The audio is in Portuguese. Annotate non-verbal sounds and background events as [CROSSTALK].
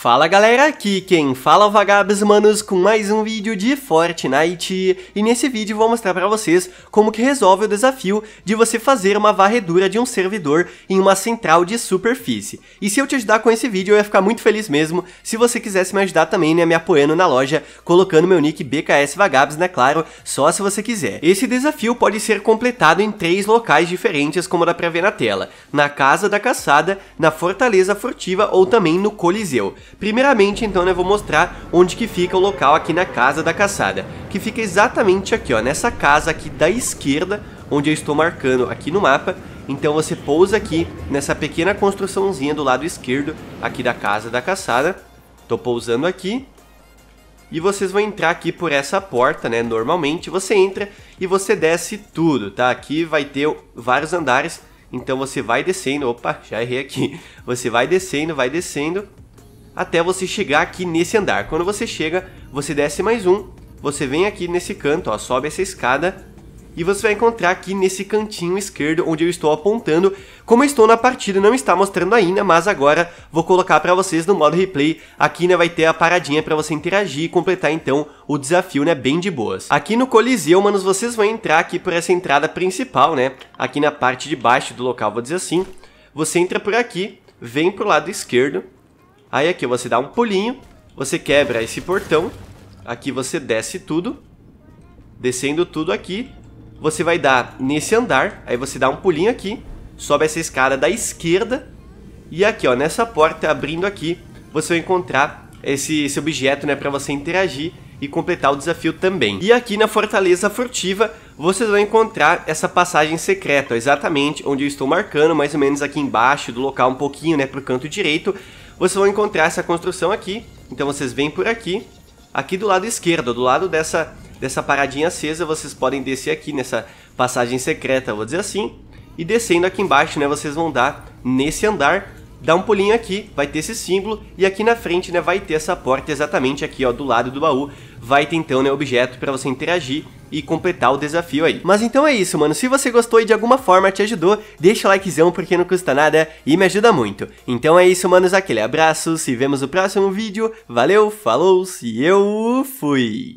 Fala galera, aqui quem fala é o Vagabes Manos com mais um vídeo de Fortnite e nesse vídeo vou mostrar pra vocês como que resolve o desafio de você fazer uma varredura de um servidor em uma central de superfície. E se eu te ajudar com esse vídeo eu ia ficar muito feliz mesmo se você quisesse me ajudar também né, me apoiando na loja colocando meu nick BKS Vagabes, né claro, só se você quiser. Esse desafio pode ser completado em três locais diferentes como dá pra ver na tela, na Casa da Caçada, na Fortaleza Furtiva ou também no Coliseu. Primeiramente, então, né, vou mostrar onde que fica o local aqui na Casa da Caçada, que fica exatamente aqui, ó, nessa casa aqui da esquerda, onde eu estou marcando aqui no mapa. Então você pousa aqui nessa pequena construçãozinha do lado esquerdo aqui da Casa da Caçada. Tô pousando aqui. E vocês vão entrar aqui por essa porta, né? Normalmente você entra e você desce tudo, tá? Aqui vai ter vários andares, então você vai descendo. Opa, já errei aqui. [LAUGHS] Você vai descendo, vai descendo até você chegar aqui nesse andar. Quando você chega, você desce mais um, você vem aqui nesse canto, ó, sobe essa escada e você vai encontrar aqui nesse cantinho esquerdo onde eu estou apontando. Como estou na partida, não está mostrando ainda, mas agora vou colocar para vocês no modo replay. Aqui né, vai ter a paradinha para você interagir e completar então o desafio né, bem de boas. Aqui no Coliseu, manos, vocês vão entrar aqui por essa entrada principal, né? Aqui na parte de baixo do local, vou dizer assim. Você entra por aqui, vem pro lado esquerdo, Aí aqui você dá um pulinho, você quebra esse portão, aqui você desce tudo, descendo tudo aqui, você vai dar nesse andar, aí você dá um pulinho aqui, sobe essa escada da esquerda, e aqui ó, nessa porta abrindo aqui, você vai encontrar esse, esse objeto né, para você interagir e completar o desafio também. E aqui na Fortaleza Furtiva, vocês vão encontrar essa passagem secreta, exatamente onde eu estou marcando, mais ou menos aqui embaixo do local, um pouquinho, né, pro canto direito. Vocês vão encontrar essa construção aqui, então vocês vêm por aqui, aqui do lado esquerdo, do lado dessa, dessa paradinha acesa, vocês podem descer aqui nessa passagem secreta, vou dizer assim, e descendo aqui embaixo, né, vocês vão dar nesse andar dá um pulinho aqui, vai ter esse símbolo, e aqui na frente, né, vai ter essa porta exatamente aqui, ó, do lado do baú, vai ter então, né, objeto para você interagir e completar o desafio aí. Mas então é isso, mano, se você gostou e de alguma forma te ajudou, deixa o likezão porque não custa nada e me ajuda muito. Então é isso, manos, aquele abraço, se vemos no próximo vídeo, valeu, falou, e eu fui!